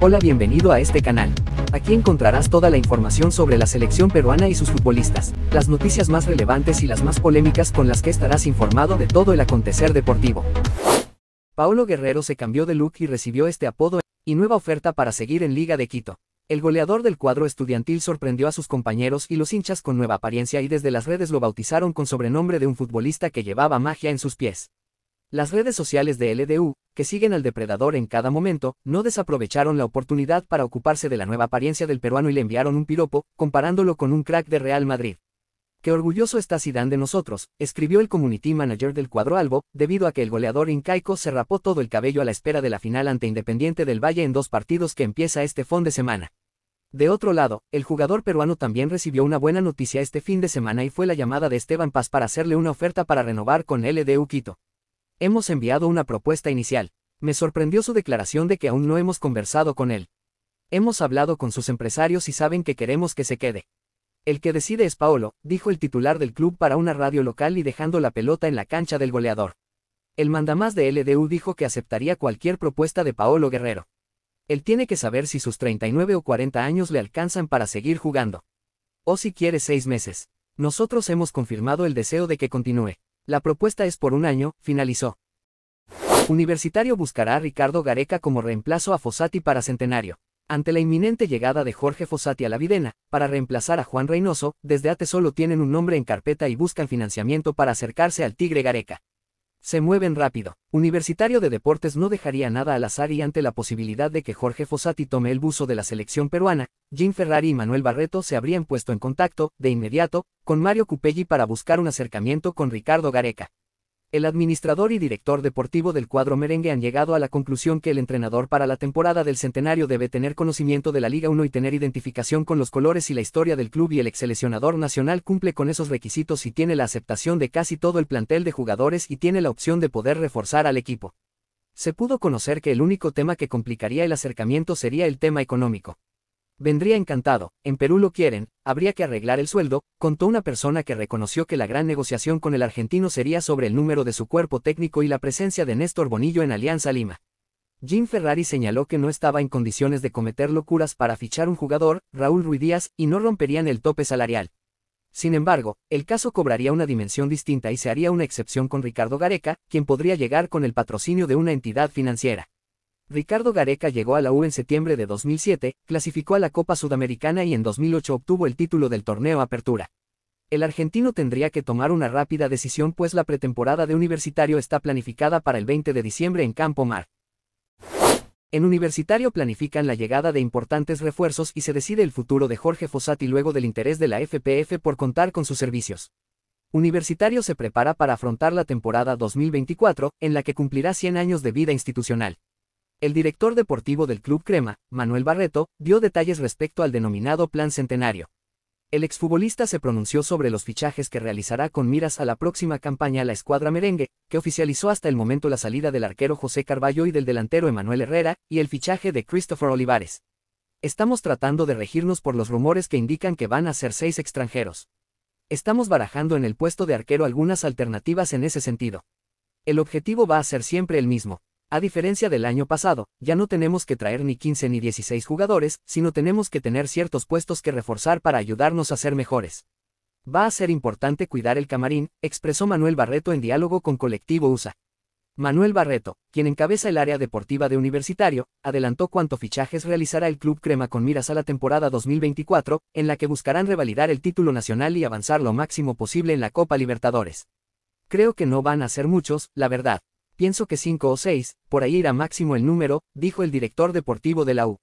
Hola bienvenido a este canal. Aquí encontrarás toda la información sobre la selección peruana y sus futbolistas, las noticias más relevantes y las más polémicas con las que estarás informado de todo el acontecer deportivo. Paulo Guerrero se cambió de look y recibió este apodo y nueva oferta para seguir en Liga de Quito. El goleador del cuadro estudiantil sorprendió a sus compañeros y los hinchas con nueva apariencia y desde las redes lo bautizaron con sobrenombre de un futbolista que llevaba magia en sus pies. Las redes sociales de LDU, que siguen al depredador en cada momento, no desaprovecharon la oportunidad para ocuparse de la nueva apariencia del peruano y le enviaron un piropo, comparándolo con un crack de Real Madrid. Qué orgulloso está Zidane de nosotros, escribió el community manager del cuadro Albo, debido a que el goleador incaico se rapó todo el cabello a la espera de la final ante Independiente del Valle en dos partidos que empieza este fin de semana. De otro lado, el jugador peruano también recibió una buena noticia este fin de semana y fue la llamada de Esteban Paz para hacerle una oferta para renovar con LDU Quito. Hemos enviado una propuesta inicial. Me sorprendió su declaración de que aún no hemos conversado con él. Hemos hablado con sus empresarios y saben que queremos que se quede. El que decide es Paolo, dijo el titular del club para una radio local y dejando la pelota en la cancha del goleador. El mandamás de LDU dijo que aceptaría cualquier propuesta de Paolo Guerrero. Él tiene que saber si sus 39 o 40 años le alcanzan para seguir jugando. O si quiere seis meses. Nosotros hemos confirmado el deseo de que continúe. La propuesta es por un año, finalizó. Universitario buscará a Ricardo Gareca como reemplazo a Fossati para Centenario. Ante la inminente llegada de Jorge Fossati a la Videna, para reemplazar a Juan Reynoso, desde ATE solo tienen un nombre en carpeta y buscan financiamiento para acercarse al Tigre Gareca. Se mueven rápido. Universitario de Deportes no dejaría nada al azar y ante la posibilidad de que Jorge Fossati tome el buzo de la selección peruana, Jim Ferrari y Manuel Barreto se habrían puesto en contacto, de inmediato, con Mario Cupelli para buscar un acercamiento con Ricardo Gareca, el administrador y director deportivo del cuadro merengue han llegado a la conclusión que el entrenador para la temporada del centenario debe tener conocimiento de la Liga 1 y tener identificación con los colores y la historia del club y el ex nacional cumple con esos requisitos y tiene la aceptación de casi todo el plantel de jugadores y tiene la opción de poder reforzar al equipo. Se pudo conocer que el único tema que complicaría el acercamiento sería el tema económico. Vendría encantado, en Perú lo quieren, habría que arreglar el sueldo, contó una persona que reconoció que la gran negociación con el argentino sería sobre el número de su cuerpo técnico y la presencia de Néstor Bonillo en Alianza Lima. Jim Ferrari señaló que no estaba en condiciones de cometer locuras para fichar un jugador, Raúl Ruiz Díaz, y no romperían el tope salarial. Sin embargo, el caso cobraría una dimensión distinta y se haría una excepción con Ricardo Gareca, quien podría llegar con el patrocinio de una entidad financiera. Ricardo Gareca llegó a la U en septiembre de 2007, clasificó a la Copa Sudamericana y en 2008 obtuvo el título del torneo Apertura. El argentino tendría que tomar una rápida decisión pues la pretemporada de Universitario está planificada para el 20 de diciembre en Campo Mar. En Universitario planifican la llegada de importantes refuerzos y se decide el futuro de Jorge Fossati luego del interés de la FPF por contar con sus servicios. Universitario se prepara para afrontar la temporada 2024, en la que cumplirá 100 años de vida institucional. El director deportivo del Club Crema, Manuel Barreto, dio detalles respecto al denominado Plan Centenario. El exfutbolista se pronunció sobre los fichajes que realizará con miras a la próxima campaña la escuadra merengue, que oficializó hasta el momento la salida del arquero José Carballo y del delantero Emanuel Herrera, y el fichaje de Christopher Olivares. Estamos tratando de regirnos por los rumores que indican que van a ser seis extranjeros. Estamos barajando en el puesto de arquero algunas alternativas en ese sentido. El objetivo va a ser siempre el mismo, a diferencia del año pasado, ya no tenemos que traer ni 15 ni 16 jugadores, sino tenemos que tener ciertos puestos que reforzar para ayudarnos a ser mejores. Va a ser importante cuidar el camarín, expresó Manuel Barreto en diálogo con Colectivo USA. Manuel Barreto, quien encabeza el área deportiva de Universitario, adelantó cuánto fichajes realizará el club crema con miras a la temporada 2024, en la que buscarán revalidar el título nacional y avanzar lo máximo posible en la Copa Libertadores. Creo que no van a ser muchos, la verdad, Pienso que cinco o seis, por ahí irá máximo el número, dijo el director deportivo de la U.